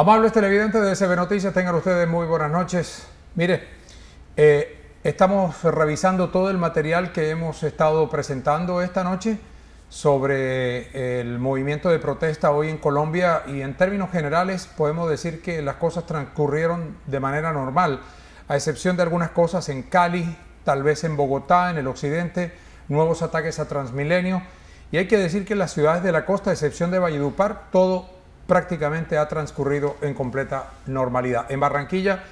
Amables televidentes de SB Noticias, tengan ustedes muy buenas noches. Mire, eh, estamos revisando todo el material que hemos estado presentando esta noche sobre eh, el movimiento de protesta hoy en Colombia y en términos generales podemos decir que las cosas transcurrieron de manera normal, a excepción de algunas cosas en Cali, tal vez en Bogotá, en el occidente, nuevos ataques a Transmilenio. Y hay que decir que en las ciudades de la costa, a excepción de Valledupar, todo prácticamente ha transcurrido en completa normalidad. En Barranquilla,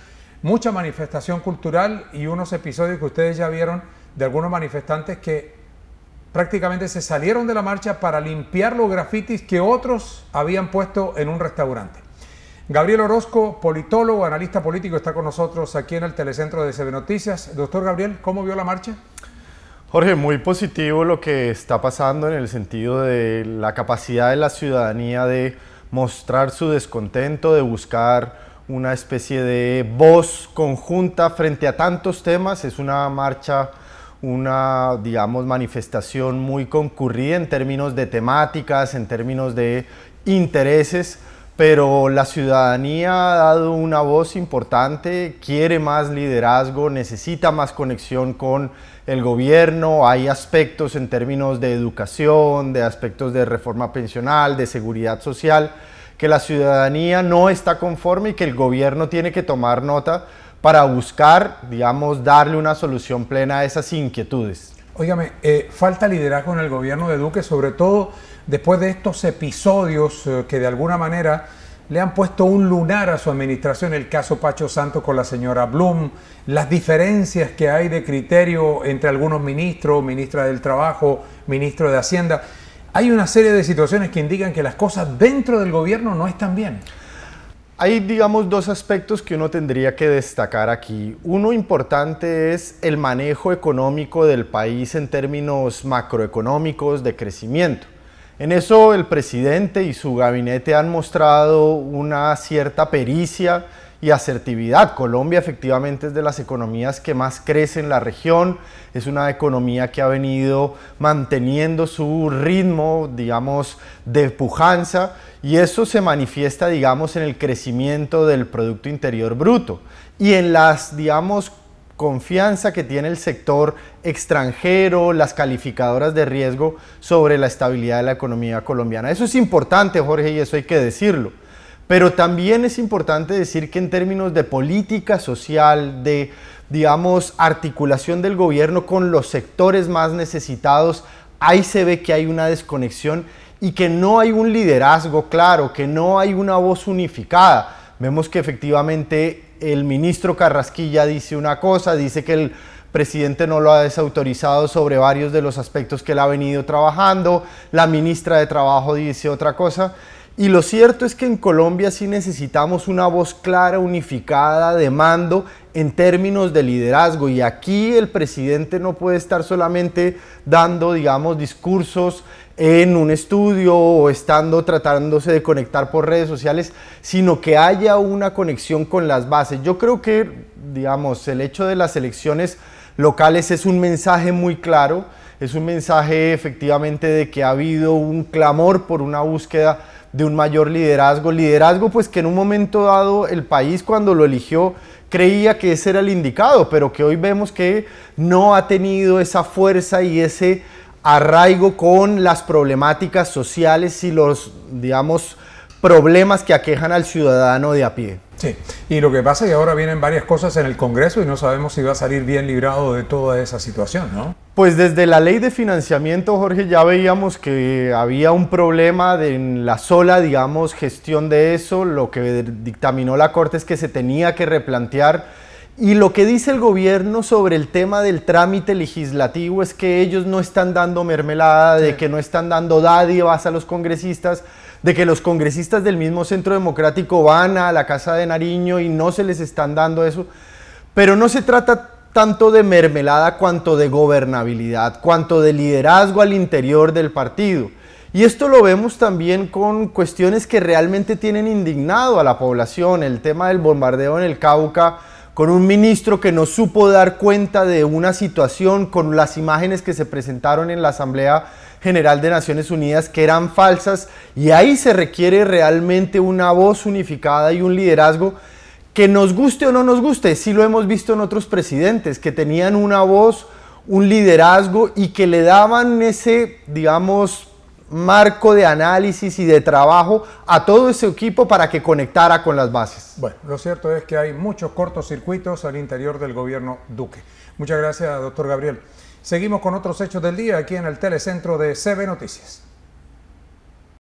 mucha manifestación cultural y unos episodios que ustedes ya vieron de algunos manifestantes que prácticamente se salieron de la marcha para limpiar los grafitis que otros habían puesto en un restaurante. Gabriel Orozco, politólogo, analista político, está con nosotros aquí en el telecentro de CB Noticias. Doctor Gabriel, ¿cómo vio la marcha? Jorge, muy positivo lo que está pasando en el sentido de la capacidad de la ciudadanía de mostrar su descontento, de buscar una especie de voz conjunta frente a tantos temas. Es una marcha, una, digamos, manifestación muy concurrida en términos de temáticas, en términos de intereses pero la ciudadanía ha dado una voz importante, quiere más liderazgo, necesita más conexión con el gobierno, hay aspectos en términos de educación, de aspectos de reforma pensional, de seguridad social, que la ciudadanía no está conforme y que el gobierno tiene que tomar nota para buscar, digamos, darle una solución plena a esas inquietudes. Óigame, eh, falta liderazgo en el gobierno de Duque, sobre todo después de estos episodios eh, que de alguna manera le han puesto un lunar a su administración, el caso Pacho Santo con la señora Blum, las diferencias que hay de criterio entre algunos ministros, ministra del Trabajo, ministro de Hacienda. Hay una serie de situaciones que indican que las cosas dentro del gobierno no están bien. Hay, digamos, dos aspectos que uno tendría que destacar aquí. Uno importante es el manejo económico del país en términos macroeconómicos de crecimiento. En eso el presidente y su gabinete han mostrado una cierta pericia y asertividad. Colombia efectivamente es de las economías que más crece en la región, es una economía que ha venido manteniendo su ritmo, digamos, de pujanza y eso se manifiesta, digamos, en el crecimiento del Producto Interior Bruto y en las, digamos, confianza que tiene el sector extranjero, las calificadoras de riesgo sobre la estabilidad de la economía colombiana. Eso es importante, Jorge, y eso hay que decirlo. Pero también es importante decir que en términos de política social, de, digamos, articulación del gobierno con los sectores más necesitados, ahí se ve que hay una desconexión y que no hay un liderazgo claro, que no hay una voz unificada. Vemos que efectivamente el ministro Carrasquilla dice una cosa, dice que el presidente no lo ha desautorizado sobre varios de los aspectos que él ha venido trabajando, la ministra de Trabajo dice otra cosa. Y lo cierto es que en Colombia sí necesitamos una voz clara, unificada, de mando en términos de liderazgo y aquí el presidente no puede estar solamente dando, digamos, discursos en un estudio o estando tratándose de conectar por redes sociales, sino que haya una conexión con las bases. Yo creo que, digamos, el hecho de las elecciones locales es un mensaje muy claro, es un mensaje efectivamente de que ha habido un clamor por una búsqueda de un mayor liderazgo, liderazgo pues que en un momento dado el país cuando lo eligió creía que ese era el indicado, pero que hoy vemos que no ha tenido esa fuerza y ese arraigo con las problemáticas sociales y los, digamos, problemas que aquejan al ciudadano de a pie. Sí, y lo que pasa es que ahora vienen varias cosas en el Congreso y no sabemos si va a salir bien librado de toda esa situación, ¿no? Pues desde la ley de financiamiento, Jorge, ya veíamos que había un problema de, en la sola, digamos, gestión de eso. Lo que dictaminó la Corte es que se tenía que replantear. Y lo que dice el gobierno sobre el tema del trámite legislativo es que ellos no están dando mermelada, de que no están dando dádivas a los congresistas, de que los congresistas del mismo centro democrático van a la Casa de Nariño y no se les están dando eso, pero no se trata tanto de mermelada cuanto de gobernabilidad, cuanto de liderazgo al interior del partido. Y esto lo vemos también con cuestiones que realmente tienen indignado a la población, el tema del bombardeo en el Cauca, con un ministro que no supo dar cuenta de una situación, con las imágenes que se presentaron en la Asamblea General de Naciones Unidas que eran falsas, y ahí se requiere realmente una voz unificada y un liderazgo que nos guste o no nos guste, sí lo hemos visto en otros presidentes, que tenían una voz, un liderazgo y que le daban ese, digamos, marco de análisis y de trabajo a todo ese equipo para que conectara con las bases. Bueno, lo cierto es que hay muchos cortocircuitos al interior del gobierno Duque. Muchas gracias, doctor Gabriel. Seguimos con otros hechos del día aquí en el Telecentro de CB Noticias.